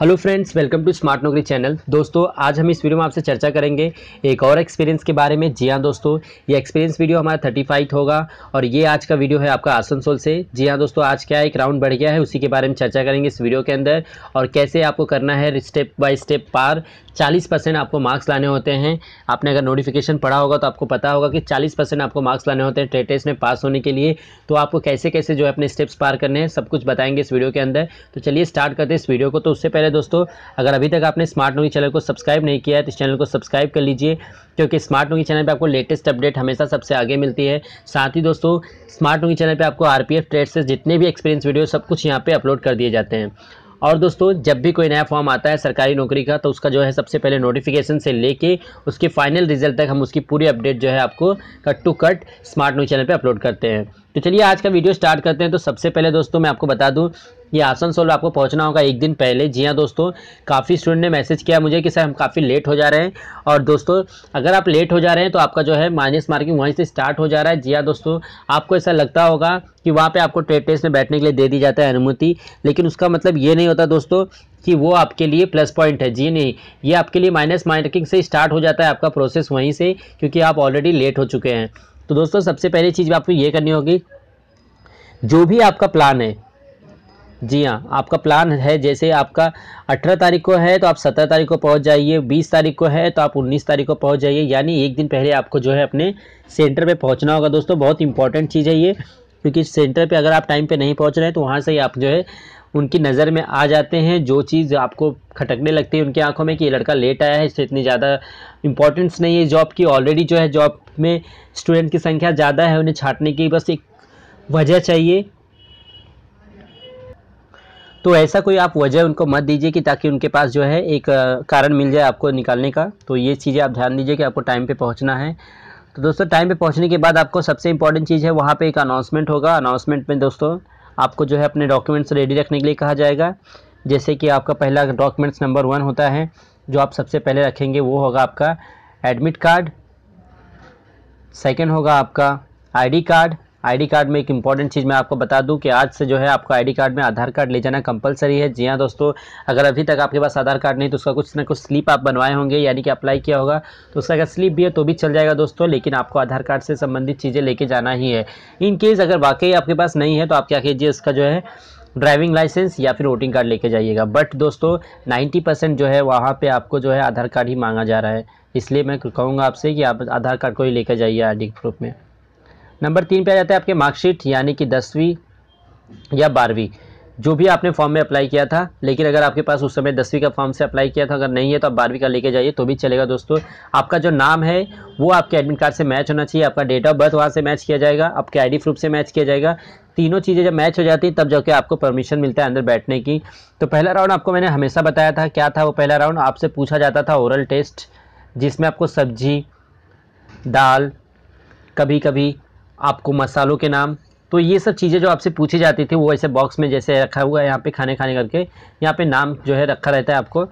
hello friends welcome to smart नौकरी channel दोस्तों आज हम इस वीडियो में आपसे चर्चा करेंगे एक और एक्सपीरियंस के बारे में जी हाँ दोस्तों ये एक्सपीरियंस वीडियो हमारा थर्टी फाइव होगा और ये आज का वीडियो है आपका आसनसोल से जी हाँ दोस्तों आज क्या है एक राउंड बढ़ गया है उसी के बारे में चर्चा करेंगे इस वीडियो के अंदर और कैसे आपको करना है स्टेप बाय स्टेप पार चालीस परसेंट आपको मार्क्स लाने होते हैं आपने अगर नोटिफिकेशन पढ़ा होगा तो आपको पता होगा कि चालीस परसेंट आपको मार्क्स लाने होते हैं ट्रेड टेस्ट में पास होने के लिए तो आपको कैसे कैसे जो है अपने स्टेप्स पार करने हैं सब कुछ बताएंगे इस वीडियो के अंदर तो चलिए स्टार्ट करते हैं इस वीडियो को तो उससे पहले दोस्तों अगर अभी तक आपने स्मार्ट नोगी चैनल को सब्सक्राइब नहीं किया है तो इस चैनल को सब्सक्राइब कर लीजिए क्योंकि स्मार्ट नोगी चैनल पर आपको लेटेस्ट अपडेट हमेशा सबसे आगे मिलती है साथ ही दोस्तों स्मार्ट नोगी चैनल पर आपको आर ट्रेड से जितने भी एक्सपीरियंस वीडियो सब कुछ यहाँ पर अपलोड कर दिए जाते हैं और दोस्तों जब भी कोई नया फॉर्म आता है सरकारी नौकरी का तो उसका जो है सबसे पहले नोटिफिकेशन से लेके उसके फाइनल रिजल्ट तक हम उसकी पूरी अपडेट जो है आपको cut to cut smart news channel पे अपलोड करते हैं तो चलिए आज का वीडियो स्टार्ट करते हैं तो सबसे पहले दोस्तों मैं आपको बता दूं ये आसनसोल आपको पहुंचना होगा एक दिन पहले जी हाँ दोस्तों काफ़ी स्टूडेंट ने मैसेज किया मुझे कि सर हम काफ़ी लेट हो जा रहे हैं और दोस्तों अगर आप लेट हो जा रहे हैं तो आपका जो है माइनस मार्किंग वहीं से स्टार्ट हो जा रहा है जी हाँ दोस्तों आपको ऐसा लगता होगा कि वहाँ पर आपको ट्रेड टेस्ट में बैठने के लिए दे दी जाता है अनुमति लेकिन उसका मतलब ये नहीं होता दोस्तों कि वो आपके लिए प्लस पॉइंट है जी नहीं ये आपके लिए माइनस मार्किंग से स्टार्ट हो जाता है आपका प्रोसेस वहीं से क्योंकि आप ऑलरेडी लेट हो चुके हैं तो दोस्तों सबसे पहली चीज़ आपको ये करनी होगी जो भी आपका प्लान है जी हाँ आपका प्लान है जैसे आपका अठारह तारीख को है तो आप सत्रह तारीख को पहुंच जाइए बीस तारीख को है तो आप उन्नीस तारीख को पहुंच जाइए यानी एक दिन पहले आपको जो है अपने सेंटर पे पहुंचना होगा दोस्तों बहुत इंपॉर्टेंट चीज़ है ये क्योंकि सेंटर पे अगर आप टाइम पे नहीं पहुंच रहे हैं तो वहाँ से ही आप जो है उनकी नज़र में आ जाते हैं जो चीज़ आपको खटकने लगती है उनकी आंखों में कि ये लड़का लेट आया है इससे इतनी ज़्यादा इंपॉर्टेंस नहीं है जॉब की ऑलरेडी जो है जॉब में स्टूडेंट की संख्या ज़्यादा है उन्हें छाटने की बस एक वजह चाहिए तो ऐसा कोई आप वजह उनको मत दीजिए कि ताकि उनके पास जो है एक कारण मिल जाए आपको निकालने का तो ये चीज़ें आप ध्यान दीजिए कि आपको टाइम पे पहुंचना है तो दोस्तों टाइम पे पहुंचने के बाद आपको सबसे इंपॉर्टेंट चीज़ है वहाँ पे एक अनाउंसमेंट होगा अनाउंसमेंट में दोस्तों आपको जो है अपने डॉक्यूमेंट्स रेडी रखने के लिए कहा जाएगा जैसे कि आपका पहला डॉक्यूमेंट्स नंबर वन होता है जो आप सबसे पहले रखेंगे वो होगा आपका एडमिट कार्ड सेकेंड होगा आपका आईडी कार्ड आईडी कार्ड में एक इंपॉर्टेंट चीज़ मैं आपको बता दूं कि आज से जो है आपको आईडी कार्ड में आधार कार्ड ले जाना कंपलसरी है जी हाँ दोस्तों अगर अभी तक आपके पास आधार कार्ड नहीं तो उसका कुछ ना कुछ स्लिप आप बनवाए होंगे यानी कि अप्लाई किया होगा तो उसका अगर स्लिप भी है तो भी चल जाएगा दोस्तों लेकिन आपको आधार कार्ड से संबंधित चीज़ें लेके जाना ही है इन केस अगर वाकई आपके पास नहीं है तो आप क्या कीजिए इसका जो है ड्राइविंग लाइसेंस या फिर वोटिंग कार्ड लेके जाइएगा बट दोस्तों 90 परसेंट जो है वहाँ पे आपको जो है आधार कार्ड ही मांगा जा रहा है इसलिए मैं कहूँगा आपसे कि आप आधार कार्ड को ही लेकर जाइए आई डी प्रूफ में नंबर तीन पे आ जाता है आपके मार्कशीट यानी कि दसवीं या बारहवीं जो भी आपने फॉर्म में अप्लाई किया था लेकिन अगर आपके पास उस समय दसवीं का फॉर्म से अप्लाई किया था अगर नहीं है तो आप बारहवीं का लेके जाइए तो भी चलेगा दोस्तों आपका जो नाम है वो आपके एडमिट कार्ड से मैच होना चाहिए आपका डेट ऑफ बर्थ वहाँ से मैच किया जाएगा आपके आईडी प्रूफ से मैच किया जाएगा तीनों चीज़ें जब मैच हो जाती हैं तब जाके आपको परमिशन मिलता है अंदर बैठने की तो पहला राउंड आपको मैंने हमेशा बताया था क्या था वो पहला राउंड आपसे पूछा जाता था ओरल टेस्ट जिसमें आपको सब्जी दाल कभी कभी आपको मसालों के नाम तो ये सब चीज़ें जो आपसे पूछी जाती थी वो ऐसे बॉक्स में जैसे रखा हुआ है यहाँ पे खाने खाने करके यहाँ पे नाम जो है रखा रहता है आपको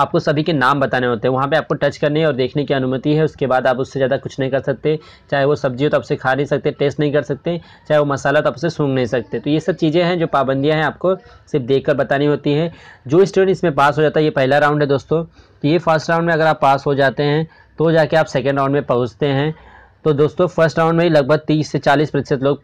आपको सभी के नाम बताने होते हैं वहाँ पे आपको टच करने और देखने की अनुमति है उसके बाद आप उससे ज़्यादा कुछ नहीं कर सकते चाहे वो सब्जी हो तो आपसे खा नहीं सकते टेस्ट नहीं कर सकते चाहे वो मसाला तो आपसे सूंघ नहीं सकते तो ये सब चीज़ें हैं जो पाबंदियाँ हैं आपको सिर्फ देख बतानी होती हैं जो स्टूडेंट इसमें पास हो जाता है ये पहला राउंड है दोस्तों तो ये फर्स्ट राउंड में अगर आप पास हो जाते हैं तो जाके आप सेकेंड राउंड में पहुँचते हैं तो दोस्तों फर्स्ट राउंड में ही लगभग तीस से चालीस प्रतिशत लोग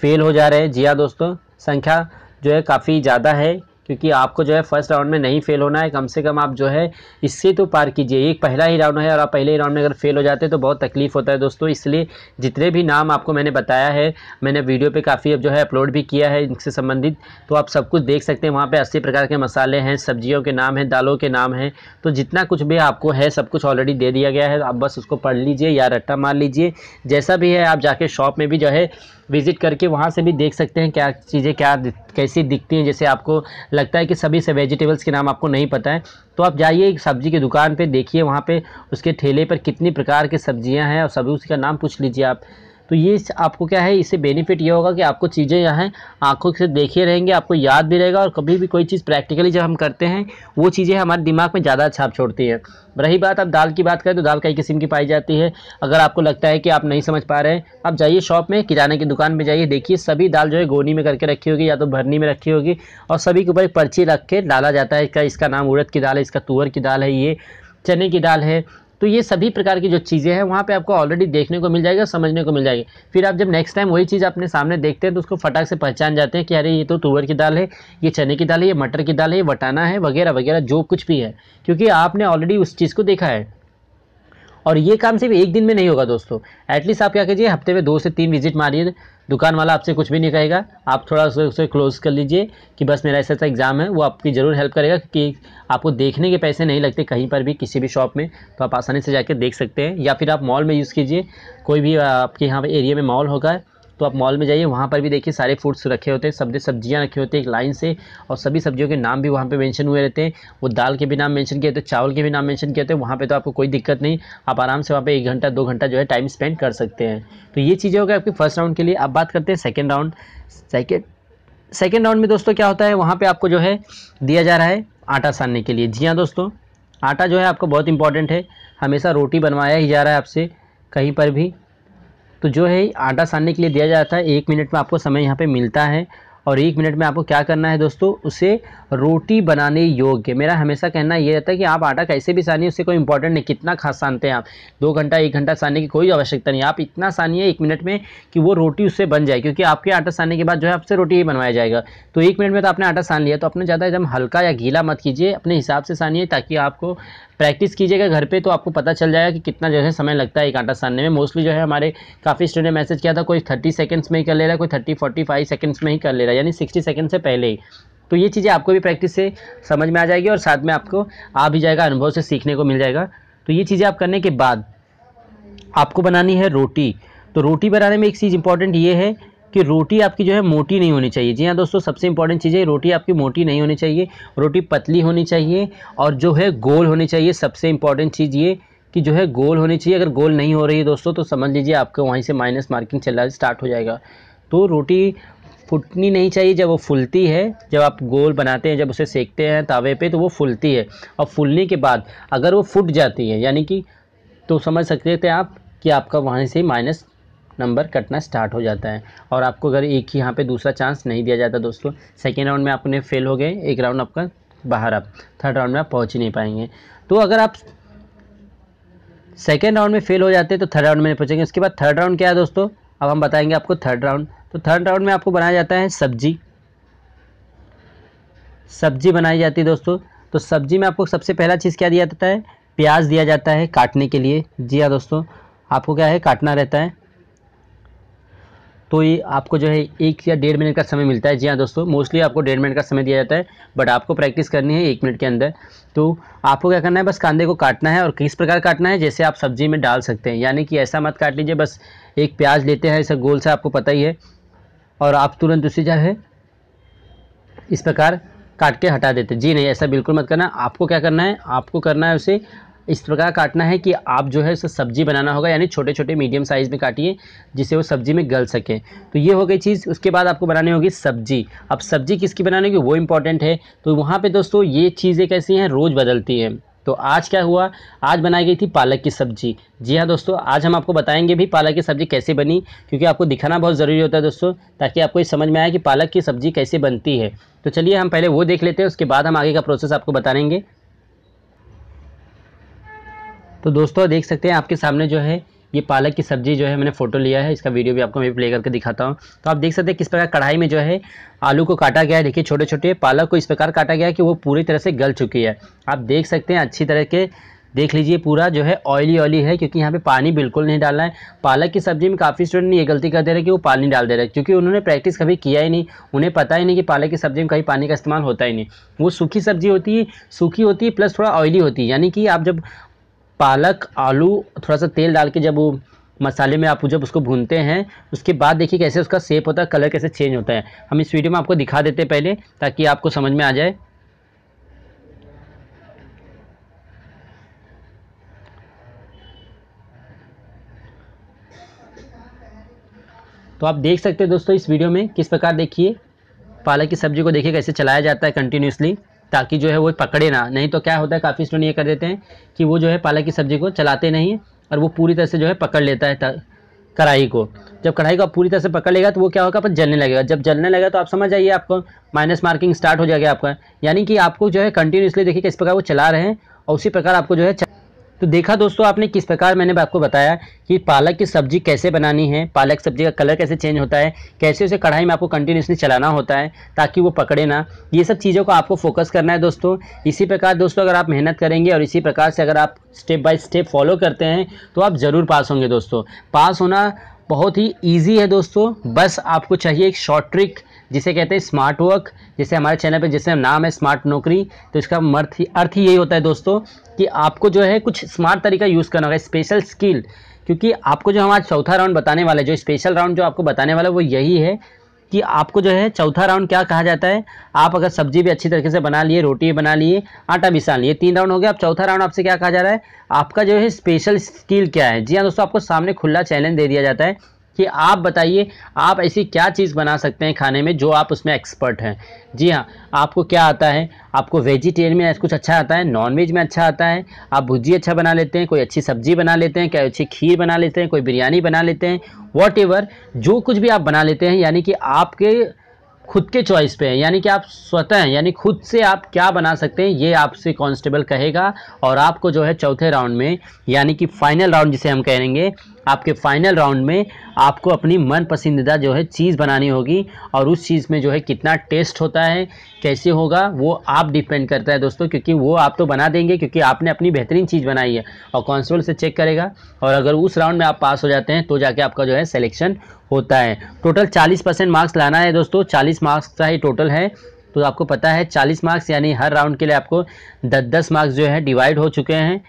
फेल हो जा रहे हैं जी हाँ दोस्तों संख्या जो है काफ़ी ज़्यादा है क्योंकि आपको जो है फर्स्ट राउंड में नहीं फेल होना है कम से कम आप जो है इससे तो पार कीजिए एक पहला ही राउंड है और आप पहले ही राउंड में अगर फेल हो जाते तो बहुत तकलीफ होता है दोस्तों इसलिए जितने भी नाम आपको मैंने बताया है मैंने वीडियो पर काफ़ी अब जो है अपलोड भी किया है इनसे संबंधित तो आप सब कुछ देख सकते हैं वहाँ पर अस्सी प्रकार के मसाले हैं सब्जियों के नाम हैं दालों के नाम हैं तो जितना कुछ भी आपको है सब कुछ ऑलरेडी दे दिया गया है आप बस उसको पढ़ लीजिए या रट्टा मार लीजिए जैसा भी है आप जाके शॉप में भी जो है विज़िट करके वहाँ से भी देख सकते हैं क्या चीज़ें क्या कैसी दिखती हैं जैसे आपको लगता है कि सभी से वेजिटेबल्स के नाम आपको नहीं पता है तो आप जाइए एक सब्ज़ी की दुकान पे देखिए वहाँ पे उसके ठेले पर कितनी प्रकार की सब्ज़ियाँ हैं और सभी उसका नाम पूछ लीजिए आप तो ये आपको क्या है इससे बेनिफिट ये होगा कि आपको चीज़ें यहाँ आँखों से देखे रहेंगे आपको याद भी रहेगा और कभी भी कोई चीज़ प्रैक्टिकली जब हम करते हैं वो चीज़ें हमारे दिमाग में ज़्यादा छाप छोड़ती है रही बात आप दाल की बात करें तो दाल कई किस्म की पाई जाती है अगर आपको लगता है कि आप नहीं समझ पा रहे हैं आप जाइए शॉप में किराने की दुकान में जाइए देखिए सभी दाल जो है गोनी में करके रखी होगी या तो भरनी में रखी होगी और सभी के ऊपर एक पर्ची रख के डाला जाता है इसका इसका नाम उड़द की दाल है इसका तुअर की दाल है ये चने की दाल है तो ये सभी प्रकार की जो चीज़ें हैं वहाँ पे आपको ऑलरेडी देखने को मिल जाएगी और समझने को मिल जाएगी फिर आप जब नेक्स्ट टाइम वही चीज़ अपने सामने देखते हैं तो उसको फटाक से पहचान जाते हैं कि अरे ये तो तुअर की दाल है ये चने की दाल है ये मटर की दाल है ये वटाना है वगैरह वगैरह जो कुछ भी है क्योंकि आपने ऑलरेडी उस चीज़ को देखा है और ये काम सिर्फ एक दिन में नहीं होगा दोस्तों एटलीस्ट आप क्या कीजिए हफ्ते में दो से तीन विजिट मारिए दुकान वाला आपसे कुछ भी नहीं कहेगा आप थोड़ा सा उसे क्लोज़ कर लीजिए कि बस मेरा ऐसा ऐसा एग्ज़ाम है वो आपकी ज़रूर हेल्प करेगा कि आपको देखने के पैसे नहीं लगते कहीं पर भी किसी भी शॉप में तो आप आसानी से जाकर देख सकते हैं या फिर आप मॉल में यूज़ कीजिए कोई भी आपके यहाँ पर एरिया में मॉल होगा तो आप मॉल में जाइए वहाँ पर भी देखिए सारे फ्रूट्स रखे होते हैं सब सब्जियाँ रखी होती हैं एक लाइन से और सभी सब्जियों के नाम भी वहाँ पर मैंशन हुए रहते हैं वो दाल के भी नाम मैंशन किए होते हैं चावल के भी नाम मैंशन किए होते हैं वहाँ पर तो आपको कोई दिक्कत नहीं आप आराम से वहाँ पर एक घंटा दो घंटा जो है टाइम स्पेंड कर सकते हैं तो ये चीज़ें हो गई आपकी फर्स्ट राउंड के लिए आप बात करते हैं second round second second round में दोस्तों क्या होता है वहाँ पे आपको जो है दिया जा रहा है आटा सानने के लिए जी हाँ दोस्तों आटा जो है आपको बहुत इंपॉर्टेंट है हमेशा रोटी बनवाया ही जा रहा है आपसे कहीं पर भी तो जो है आटा सानने के लिए दिया जाता है एक मिनट में आपको समय यहाँ पे मिलता है और एक मिनट में आपको क्या करना है दोस्तों उसे रोटी बनाने योग्य मेरा हमेशा कहना यह रहता है कि आप आटा कैसे भी सानिए उससे कोई इंपॉर्टेंट नहीं कितना खास सानते हैं आप दो घंटा एक घंटा सानने की कोई आवश्यकता नहीं आप इतना सानिए एक मिनट में कि वो रोटी उससे बन जाए क्योंकि आपके आटा सानने के बाद जो है आपसे रोटी ही बनवाया जाएगा तो एक मिनट में तो आपने आटा सान लिया तो अपने ज़्यादा एकदम हल्का या गीला मत कीजिए अपने हिसाब से सानिए ताकि आपको प्रैक्टिस कीजिएगा घर पे तो आपको पता चल जाएगा कि कितना जो है समय लगता है एक आटा सानने में मोस्टली जो है हमारे काफ़ी स्टूडेंट मैसेज किया था कोई थर्टी सेकेंड्स में ही कर ले रहा है कोई थर्टी 45 फाइव सेकेंड्स में ही कर ले रहा है यानी सिक्सटी सेकंड से पहले ही तो ये चीज़ें आपको भी प्रैक्टिस से समझ में आ जाएगी और साथ में आपको आ भी जाएगा अनुभव से सीखने को मिल जाएगा तो ये चीज़ें आप करने के बाद आपको बनानी है रोटी तो रोटी बनाने में एक चीज़ इंपॉर्टेंट ये है कि रोटी आपकी जो है मोटी नहीं होनी चाहिए जी हाँ दोस्तों सबसे इंपॉर्टेंट चीज़ है रोटी आपकी मोटी नहीं होनी चाहिए रोटी पतली होनी चाहिए और जो है गोल होनी चाहिए सबसे इंपॉर्टेंट चीज़ ये कि जो है गोल होनी चाहिए अगर गोल नहीं हो रही है दोस्तों तो समझ लीजिए आपके वहीं से माइनस मार्किंग चल है स्टार्ट हो जाएगा तो रोटी फूटनी नहीं चाहिए जब वो फूलती है जब आप गोल बनाते हैं जब उसे सेकते हैं तावे पे तो वो फूलती है और फूलने के बाद अगर वो फूट जाती है यानी कि तो समझ सकते थे आप कि आपका वहाँ से माइनस नंबर कटना स्टार्ट हो जाता है और आपको अगर एक ही यहाँ पे दूसरा चांस नहीं दिया जाता दोस्तों सेकेंड राउंड में आपने फेल हो गए एक राउंड आपका बाहर आप थर्ड राउंड में आप पहुँच ही नहीं पाएंगे तो अगर आप सेकेंड राउंड में फेल हो जाते हैं तो थर्ड राउंड में नहीं पहुँचेंगे उसके बाद थर्ड राउंड क्या है दोस्तों अब हम बताएंगे आपको थर्ड राउंड तो थर्ड राउंड में आपको बनाया जाता है सब्जी सब्जी बनाई जाती है दोस्तों तो सब्जी में आपको सबसे पहला चीज़ क्या दिया जाता है प्याज दिया जाता है काटने के लिए जी हाँ दोस्तों आपको क्या है काटना रहता है तो ये आपको जो है एक या डेढ़ मिनट का समय मिलता है जी हाँ दोस्तों मोस्टली आपको डेढ़ मिनट का समय दिया जाता है बट आपको प्रैक्टिस करनी है एक मिनट के अंदर तो आपको क्या करना है बस कांदे को काटना है और किस प्रकार काटना है जैसे आप सब्जी में डाल सकते हैं यानी कि ऐसा मत काट लीजिए बस एक प्याज लेते हैं ऐसा गोल सा आपको पता ही है और आप तुरंत उसे जो है इस प्रकार काट के हटा देते जी नहीं ऐसा बिल्कुल मत करना आपको क्या करना है आपको करना है उसे इस प्रकार काटना है कि आप जो है उसे सब्जी बनाना होगा यानी छोटे छोटे मीडियम साइज़ में काटिए जिससे वो सब्जी में गल सके तो ये हो गई चीज़ उसके बाद आपको बनानी होगी सब्जी अब सब्जी किसकी बनानी होगी वो इम्पॉर्टेंट है तो वहाँ पर दोस्तों ये चीज़ें कैसी हैं रोज़ बदलती हैं तो आज क्या हुआ आज बनाई गई थी पालक की सब्जी जी हाँ दोस्तों आज हम आपको बताएंगे भी पालक की सब्जी कैसे बनी क्योंकि आपको दिखाना बहुत ज़रूरी होता है दोस्तों ताकि आपको ये समझ में आए कि पालक की सब्जी कैसे बनती है तो चलिए हम पहले वो देख लेते हैं उसके बाद हम आगे का प्रोसेस आपको बताएंगे तो दोस्तों देख सकते हैं आपके सामने जो है ये पालक की सब्जी जो है मैंने फ़ोटो लिया है इसका वीडियो भी आपको मैं प्ले करके दिखाता हूँ तो आप देख सकते हैं किस प्रकार कढ़ाई में जो है आलू को काटा गया है देखिए छोटे छोटे पालक को इस प्रकार काटा गया है कि वो पूरी तरह से गल चुकी है आप देख सकते हैं अच्छी तरह के देख लीजिए पूरा जो है ऑयली ऑयली है क्योंकि यहाँ पे पानी बिल्कुल नहीं डालना है पालक की सब्ज़ी में काफ़ी स्टूडेंट ये गलती कर दे रहे कि वो पानी डाल दे रहे क्योंकि उन्होंने प्रैक्टिस कभी किया ही नहीं उन्हें पता ही नहीं कि पालक की सब्ज़ी में कहीं पानी का इस्तेमाल होता ही नहीं वो सूखी सब्ज़ी होती है सूखी होती है प्लस थोड़ा ऑयली होती है यानी कि आप जब पालक आलू थोड़ा सा तेल डाल के जब वो मसाले में आप जब उसको भूनते हैं उसके बाद देखिए कैसे उसका सेप होता है कलर कैसे चेंज होता है हम इस वीडियो में आपको दिखा देते हैं पहले ताकि आपको समझ में आ जाए तो आप देख सकते हैं दोस्तों इस वीडियो में किस प्रकार देखिए पालक की सब्ज़ी को देखिए कैसे चलाया जाता है कंटिन्यूसली ताकि जो है वो पकड़े ना नहीं तो क्या होता है काफ़ी स्टूडेंट ये कर देते हैं कि वो जो है पालक की सब्ज़ी को चलाते नहीं और वो पूरी तरह से जो है पकड़ लेता है कढ़ाई को जब कढ़ाई को आप पूरी तरह से पकड़ लेगा तो वो क्या होगा अपन जलने लगेगा जब जलने लगेगा तो आप समझ आइए आपको माइनस मार्किंग स्टार्ट हो जाएगा आपका यानी कि आपको जो है कंटिन्यूसली देखिए किस प्रकार वो चला रहे हैं और उसी प्रकार आपको जो है तो देखा दोस्तों आपने किस प्रकार मैंने आपको बताया कि पालक की सब्जी कैसे बनानी है पालक सब्जी का कलर कैसे चेंज होता है कैसे उसे कढ़ाई में आपको कंटिन्यूसली चलाना होता है ताकि वो पकड़े ना ये सब चीज़ों को आपको फोकस करना है दोस्तों इसी प्रकार दोस्तों अगर आप मेहनत करेंगे और इसी प्रकार से अगर आप स्टेप बाय स्टेप फॉलो करते हैं तो आप ज़रूर पास होंगे दोस्तों पास होना बहुत ही ईजी है दोस्तों बस आपको चाहिए एक शॉर्ट ट्रिक जिसे कहते हैं स्मार्ट वर्क जैसे हमारे चैनल पे जैसे नाम है स्मार्ट नौकरी तो इसका मर्थ अर्थ यही होता है दोस्तों कि आपको जो है कुछ स्मार्ट तरीका यूज़ करना होगा स्पेशल स्किल क्योंकि आपको जो हम आज चौथा राउंड बताने वाला है जो स्पेशल राउंड जो आपको बताने वाला है वो यही है कि आपको जो है चौथा राउंड क्या कहा जाता है आप अगर सब्जी भी अच्छी तरीके से बना लिए रोटी भी बना लिए आटा भी सान लिए तीन राउंड हो गया अब चौथा राउंड आपसे क्या कहा जा रहा है आपका जो है स्पेशल स्किल क्या है जी हाँ दोस्तों आपको सामने खुला चैलेंज दे दिया जाता है कि आप बताइए आप ऐसी क्या चीज़ बना सकते हैं खाने में जो आप उसमें एक्सपर्ट हैं जी हाँ आपको क्या आता है आपको वेजिटेरियन में कुछ अच्छा आता है नॉन वेज में अच्छा आता है आप भुजी अच्छा बना लेते हैं कोई अच्छी सब्जी बना लेते हैं कोई अच्छी खीर बना लेते हैं कोई बिरयानी बना लेते हैं वॉट जो कुछ भी आप बना लेते हैं यानी कि आपके खुद के चॉइस पे है यानी कि आप स्वतः हैं यानी खुद से आप क्या बना सकते हैं ये आपसे कांस्टेबल कहेगा और आपको जो है चौथे राउंड में यानी कि फाइनल राउंड जिसे हम कहेंगे आपके फाइनल राउंड में आपको अपनी मन पसंदीदा जो है चीज़ बनानी होगी और उस चीज़ में जो है कितना टेस्ट होता है कैसे होगा वो आप डिपेंड करता है दोस्तों क्योंकि वो आप तो बना देंगे क्योंकि आपने अपनी बेहतरीन चीज़ बनाई है और कॉन्सोल से चेक करेगा और अगर उस राउंड में आप पास हो जाते हैं तो जाके आपका जो है सिलेक्शन होता है टोटल चालीस परसेंट मार्क्स लाना है दोस्तों चालीस मार्क्स का ही टोटल है तो आपको पता है चालीस मार्क्स यानी हर राउंड के लिए आपको दस दस मार्क्स जो है डिवाइड हो चुके हैं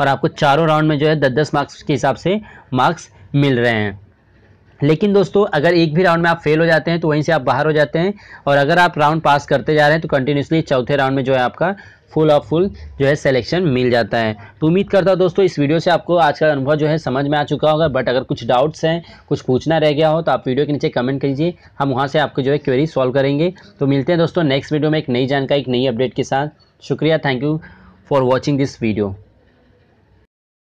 और आपको चारों राउंड में जो है दस दस मार्क्स के हिसाब से मार्क्स मिल रहे हैं लेकिन दोस्तों अगर एक भी राउंड में आप फेल हो जाते हैं तो वहीं से आप बाहर हो जाते हैं और अगर आप राउंड पास करते जा रहे हैं तो कंटिन्यूसली चौथे राउंड में जो है आपका फुल ऑफ फुल जो है सिलेक्शन मिल जाता है तो उम्मीद करता हूँ दोस्तों इस वीडियो से आपको आज का अनुभव जो है समझ में आ चुका होगा बट अगर कुछ डाउट्स हैं कुछ पूछना रह गया हो तो आप वीडियो के नीचे कमेंट कीजिए हम वहाँ से आपको जो है क्वेरी सॉल्व करेंगे तो मिलते हैं दोस्तों नेक्स्ट वीडियो में एक नई जानकारी एक नई अपडेट के साथ शुक्रिया thank you for watching this video